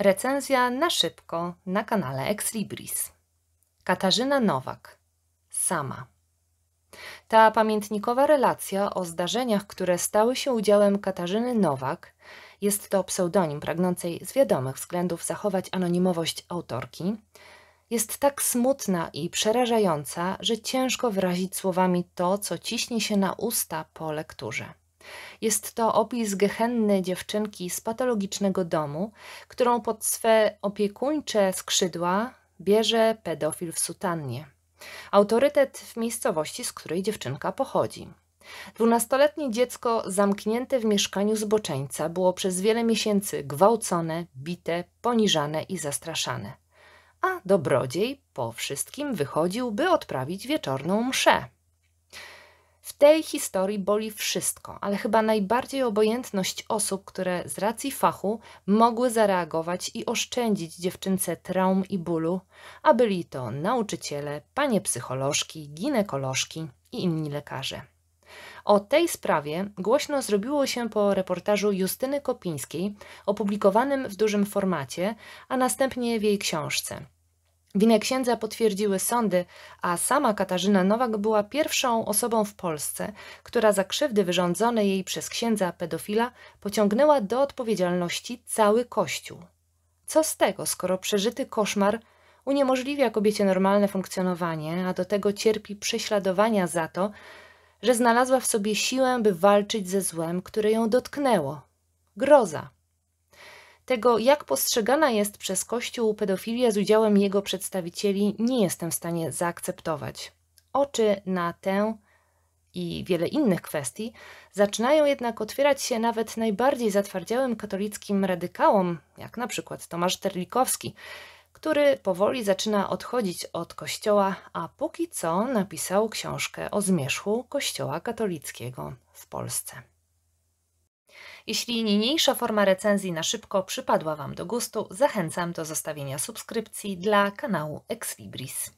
Recenzja na szybko na kanale Ex Libris. Katarzyna Nowak. Sama. Ta pamiętnikowa relacja o zdarzeniach, które stały się udziałem Katarzyny Nowak, jest to pseudonim pragnącej z wiadomych względów zachować anonimowość autorki, jest tak smutna i przerażająca, że ciężko wyrazić słowami to, co ciśnie się na usta po lekturze. Jest to opis gehenny dziewczynki z patologicznego domu, którą pod swe opiekuńcze skrzydła bierze pedofil w sutannie. Autorytet w miejscowości, z której dziewczynka pochodzi. Dwunastoletnie dziecko zamknięte w mieszkaniu zboczeńca było przez wiele miesięcy gwałcone, bite, poniżane i zastraszane. A dobrodziej po wszystkim wychodził, by odprawić wieczorną mszę. W tej historii boli wszystko, ale chyba najbardziej obojętność osób, które z racji fachu mogły zareagować i oszczędzić dziewczynce traum i bólu, a byli to nauczyciele, panie psycholożki, ginekolożki i inni lekarze. O tej sprawie głośno zrobiło się po reportażu Justyny Kopińskiej, opublikowanym w dużym formacie, a następnie w jej książce Winę księdza potwierdziły sądy, a sama Katarzyna Nowak była pierwszą osobą w Polsce, która za krzywdy wyrządzone jej przez księdza pedofila pociągnęła do odpowiedzialności cały Kościół. Co z tego, skoro przeżyty koszmar uniemożliwia kobiecie normalne funkcjonowanie, a do tego cierpi prześladowania za to, że znalazła w sobie siłę, by walczyć ze złem, które ją dotknęło? Groza tego, jak postrzegana jest przez Kościół pedofilia z udziałem jego przedstawicieli, nie jestem w stanie zaakceptować. Oczy na tę i wiele innych kwestii zaczynają jednak otwierać się nawet najbardziej zatwardziałym katolickim radykałom, jak na przykład Tomasz Terlikowski, który powoli zaczyna odchodzić od Kościoła, a póki co napisał książkę o zmierzchu Kościoła katolickiego w Polsce. Jeśli niniejsza forma recenzji na szybko przypadła Wam do gustu, zachęcam do zostawienia subskrypcji dla kanału Exlibris.